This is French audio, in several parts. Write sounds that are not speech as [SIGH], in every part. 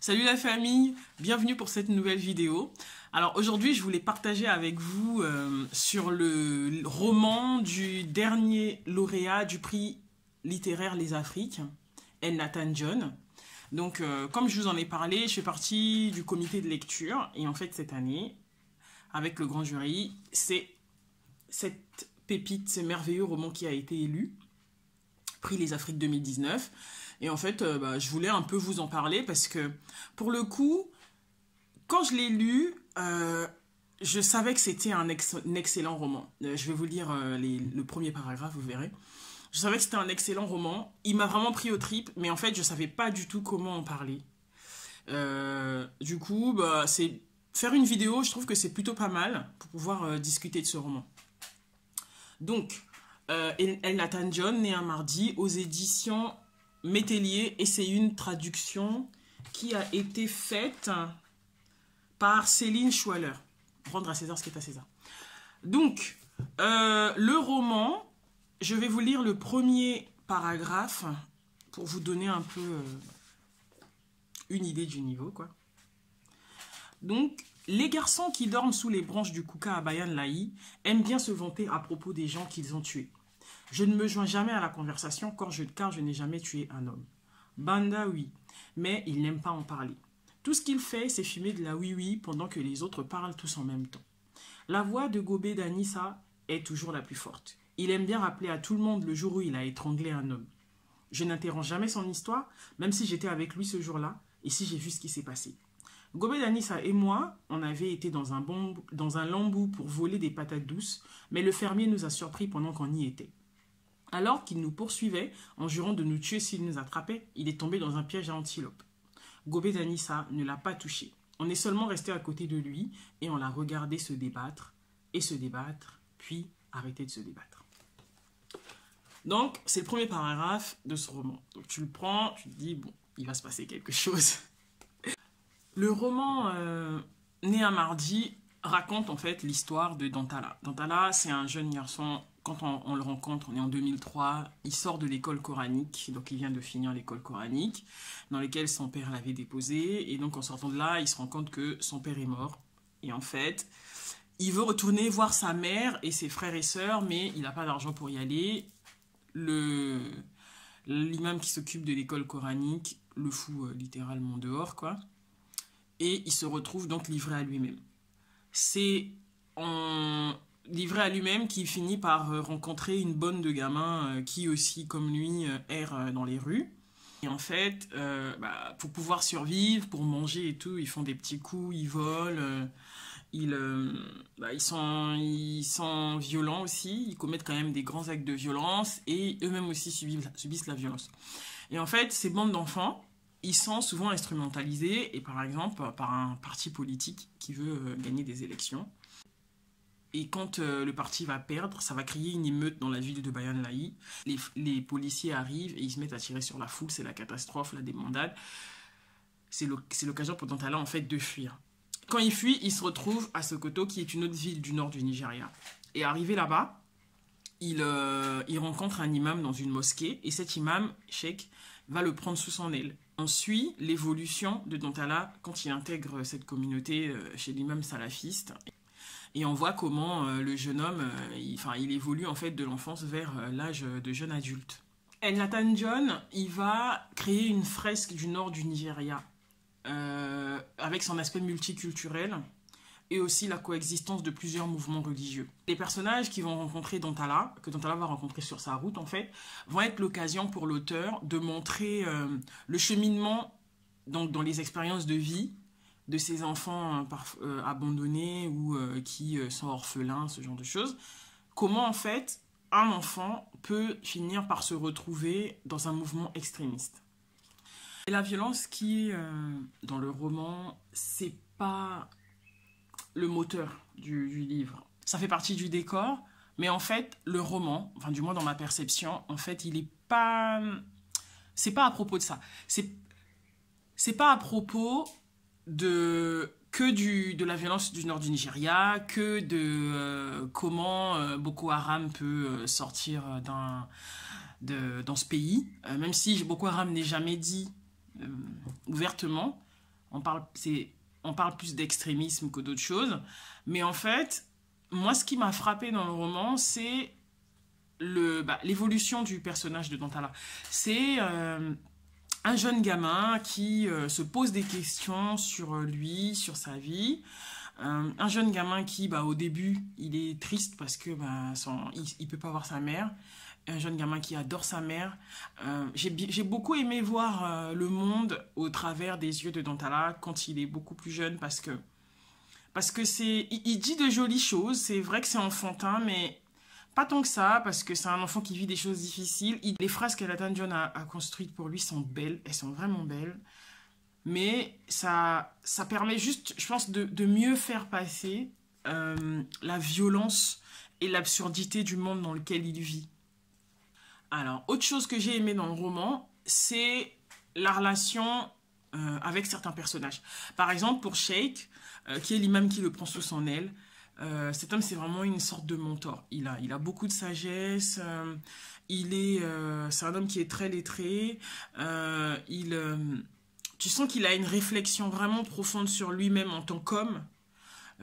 Salut la famille, bienvenue pour cette nouvelle vidéo. Alors aujourd'hui je voulais partager avec vous euh, sur le roman du dernier lauréat du prix littéraire Les Afriques, El Nathan John. Donc euh, comme je vous en ai parlé, je fais partie du comité de lecture et en fait cette année, avec le grand jury, c'est cette pépite, ce merveilleux roman qui a été élu, prix Les Afriques 2019. Et en fait, euh, bah, je voulais un peu vous en parler parce que pour le coup, quand je l'ai lu, euh, je savais que c'était un, excellent roman. Euh, je vais vous lire le premier paragraphe, vous verrez. Je savais que c'était un excellent roman. Il m'a vraiment pris au trip, mais en fait, je ne savais pas du tout comment en parler. du coup, bah, faire une vidéo, je trouve que c'est plutôt pas mal pour pouvoir discuter de ce roman. Donc, El Nathan John, né un mardi, aux éditions Métellier et c'est une traduction qui a été faite par Céline Schwaller. Rendre à César ce qui est à César. Donc, euh, le roman, je vais vous lire le premier paragraphe pour vous donner un peu euh, une idée du niveau, quoi. Donc, les garçons qui dorment sous les branches du Kuka à Bayan Lahi aiment bien se vanter à propos des gens qu'ils ont tués. Je ne me joins jamais à la conversation quand je, car je n'ai jamais tué un homme. Banda, oui, mais il n'aime pas en parler. Tout ce qu'il fait, c'est fumer de la oui-oui pendant que les autres parlent tous en même temps. La voix de Gobé d'Anissa est toujours la plus forte. Il aime bien rappeler à tout le monde le jour où il a étranglé un homme. Je n'interromps jamais son histoire, même si j'étais avec lui ce jour-là et si j'ai vu ce qui s'est passé. Gobé d'Anissa et moi, on avait été dans un, dans un lambou pour voler des patates douces, mais le fermier nous a surpris pendant qu'on y était. Alors qu'il nous poursuivait en jurant de nous tuer s'il nous attrapait, il est tombé dans un piège à antilope. Gobetanissa ne l'a pas touché. On est seulement resté à côté de lui et on l'a regardé se débattre et se débattre, puis arrêter de se débattre. Donc, c'est le premier paragraphe de ce roman. Donc, tu le prends, tu te dis, bon, il va se passer quelque chose. [LAUGHS] Le roman euh, Né à mardi raconte en fait l'histoire de Dantala. Dantala, c'est un jeune garçon quand on, le rencontre, on est en 2003, il sort de l'école coranique, donc il vient de finir l'école coranique, dans laquelle son père l'avait déposé, et donc en sortant de là, il se rend compte que son père est mort. Et en fait, il veut retourner voir sa mère et ses frères et sœurs, mais il n'a pas d'argent pour y aller. Le l'imam qui s'occupe de l'école coranique le fout euh, littéralement dehors, quoi. Et il se retrouve donc livré à lui-même. C'est en livré à lui-même qui finit par euh, rencontrer une bonne de gamins euh, qui aussi, comme lui, euh, erre dans les rues. Et en fait, bah, pour pouvoir survivre, pour manger et tout, ils font des petits coups, ils volent, bah, ils, sont, violents aussi, ils commettent quand même des grands actes de violence et eux-mêmes aussi subissent, subissent la violence. Et en fait, ces bandes d'enfants, ils sont souvent instrumentalisés, et par exemple par un parti politique qui veut gagner des élections. Et quand euh, le parti va perdre, ça va créer une émeute dans la ville de Bayan Lai. Les, policiers arrivent et ils se mettent à tirer sur la foule. C'est la catastrophe, la débandade. C'est l'occasion pour Dantala, en fait, de fuir. Quand il fuit, il se retrouve à Sokoto, qui est une autre ville du nord du Nigeria. Et arrivé là-bas, il, euh, il, rencontre un imam dans une mosquée. Et cet imam, Sheikh, va le prendre sous son aile. On suit l'évolution de Dantala quand il intègre cette communauté euh, chez l'imam salafiste. Et on voit comment euh, le jeune homme, euh, il, enfin, il évolue en fait de l'enfance vers euh, l'âge de jeune adulte. Et Nathan John, il va créer une fresque du nord du Nigeria avec son aspect multiculturel et aussi la coexistence de plusieurs mouvements religieux. Les personnages qui vont rencontrer Dantala, que Dantala va rencontrer sur sa route en fait, vont être l'occasion pour l'auteur de montrer le cheminement donc dans les expériences de vie de ces enfants hein, euh, abandonnés ou euh, qui euh, sont orphelins, ce genre de choses. Comment en fait un enfant peut finir par se retrouver dans un mouvement extrémiste. Et la violence qui est dans le roman, c'est pas le moteur du, du livre. Ça fait partie du décor, mais en fait, le roman, enfin du moins dans ma perception, en fait, il est pas, c'est pas à propos de ça. C'est c'est pas à propos de que du, de la violence du nord du Nigeria, que de euh, comment euh, Boko Haram peut euh, sortir d'un, dans ce pays, même si Boko Haram n'est jamais dit ouvertement. On parle, c'est, on parle plus d'extrémisme que d'autres choses. Mais en fait, moi, ce qui m'a frappé dans le roman, c'est le, bah, l'évolution du personnage de Dantala. C'est un jeune gamin qui euh, se pose des questions sur euh, lui, sur sa vie. Euh, un jeune gamin qui, bah, au début, il est triste parce que bah, il ne peut pas voir sa mère. Un jeune gamin qui adore sa mère. J'ai beaucoup aimé voir le monde au travers des yeux de Dantala quand il est beaucoup plus jeune parce que parce que c'est, dit de jolies choses. C'est vrai que c'est enfantin, mais pas tant que ça, parce que c'est un enfant qui vit des choses difficiles. les phrases qu'elle John a, construites pour lui sont belles, elles sont vraiment belles. Mais ça, ça permet juste, je pense, de, mieux faire passer euh, la violence et l'absurdité du monde dans lequel il vit. Alors, autre chose que j'ai aimé dans le roman, c'est la relation euh, avec certains personnages. Par exemple, pour Sheikh, euh, qui est l'imam qui le prend sous son aile, euh, cet homme, c'est vraiment une sorte de mentor. Il a, il a beaucoup de sagesse. Euh, il est, euh, c'est un homme qui est très lettré. il, tu sens qu'il a une réflexion vraiment profonde sur lui-même en tant qu'homme,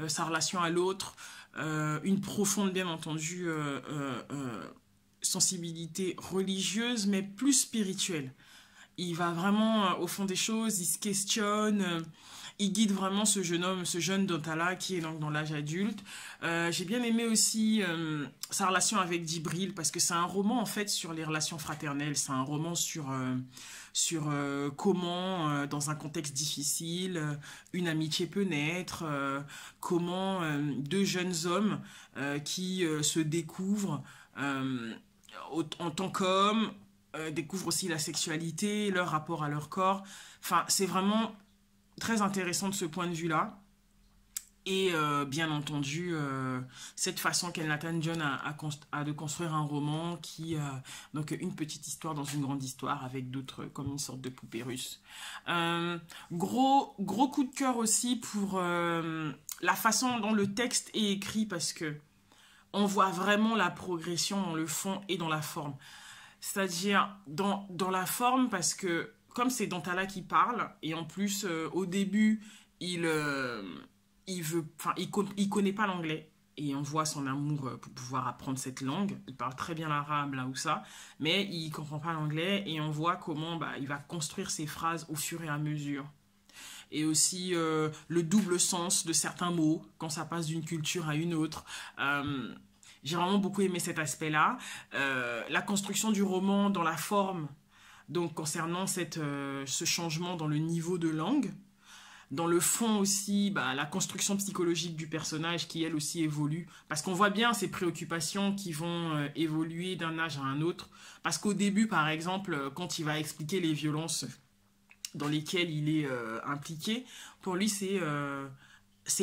sa relation à l'autre, une profonde, bien entendu, sensibilité religieuse, mais plus spirituelle. Il va vraiment au fond des choses. Il se questionne il guide vraiment ce jeune homme, ce jeune Dantala qui est donc dans l'âge adulte. Euh, j'ai bien aimé aussi euh, sa relation avec Dibril parce que c'est un roman en fait sur les relations fraternelles. C'est un roman sur, euh, sur comment, dans un contexte difficile, une amitié peut naître, comment deux jeunes hommes qui se découvrent en tant qu'hommes, découvrent aussi la sexualité, leur rapport à leur corps. Enfin, c'est vraiment très intéressant de ce point de vue-là. Et euh, bien entendu, euh, cette façon qu'elle Nathan John a, de construire un roman qui, euh, donc une petite histoire dans une grande histoire avec d'autres, comme une sorte de poupée russe. gros, gros coup de cœur aussi pour la façon dont le texte est écrit parce que on voit vraiment la progression dans le fond et dans la forme. C'est-à-dire dans, dans la forme parce que comme c'est Dantala qui parle, et en plus, euh, au début, il, ne euh, il veut, il, il, connaît pas l'anglais. Et on voit son amour euh, pour pouvoir apprendre cette langue. Il parle très bien l'arabe, là ou ça, mais il comprend pas l'anglais. Et on voit comment bah, il va construire ses phrases au fur et à mesure. Et aussi le double sens de certains mots quand ça passe d'une culture à une autre. J'ai vraiment beaucoup aimé cet aspect-là. la construction du roman dans la forme, donc concernant euh, ce changement dans le niveau de langue. Dans le fond aussi, bah, la construction psychologique du personnage qui elle aussi évolue. Parce qu'on voit bien ses préoccupations qui vont euh, évoluer d'un âge à un autre. Parce qu'au début, par exemple, euh, quand il va expliquer les violences dans lesquelles il est impliqué, pour lui c'est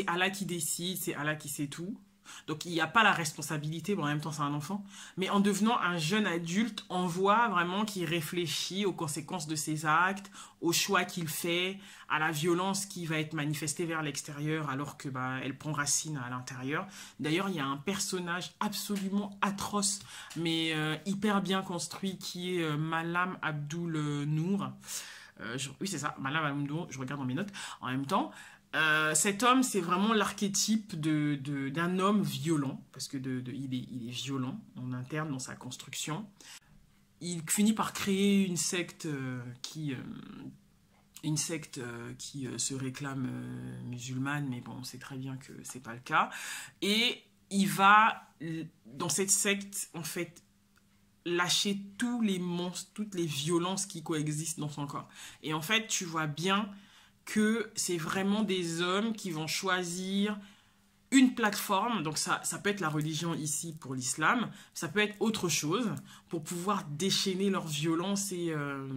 Allah qui décide, c'est Allah qui sait tout. Donc il n'y a pas la responsabilité, en même temps c'est un enfant, mais en devenant un jeune adulte, on voit vraiment qu'il réfléchit aux conséquences de ses actes, aux choix qu'il fait, à la violence qui va être manifestée vers l'extérieur alors que bah, elle prend racine à l'intérieur. D'ailleurs il y a un personnage absolument atroce mais euh, hyper bien construit qui est euh, Malam Abdul Nour. Euh, oui c'est ça, Malam Abdul je regarde dans mes notes en même temps. Euh, cet homme, c'est vraiment l'archétype d'un de, homme violent, parce que de, il, est, violent en interne dans sa construction. Il finit par créer une secte euh, qui, euh, une secte qui se réclame musulmane, mais bon, on sait très bien que c'est pas le cas. Et il va dans cette secte, en fait, lâcher tous les monstres, toutes les violences qui coexistent dans son corps. Et en fait, tu vois bien que c'est vraiment des hommes qui vont choisir une plateforme, donc ça, ça peut être la religion ici pour l'islam, ça peut être autre chose, pour pouvoir déchaîner leur violence et, euh,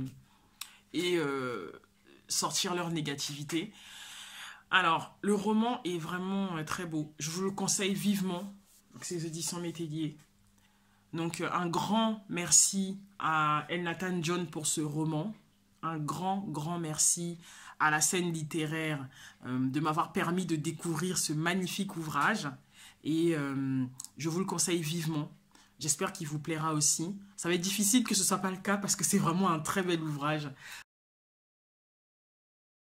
et euh, sortir leur négativité. Alors, le roman est vraiment euh, très beau. Je vous le conseille vivement. C'est The Sans Métellier. Donc, un grand merci à El Nathan John pour ce roman un grand, grand merci à la scène littéraire euh, de m'avoir permis de découvrir ce magnifique ouvrage. Et euh, je vous le conseille vivement. J'espère qu'il vous plaira aussi. Ça va être difficile que ce ne soit pas le cas parce que c'est vraiment un très bel ouvrage.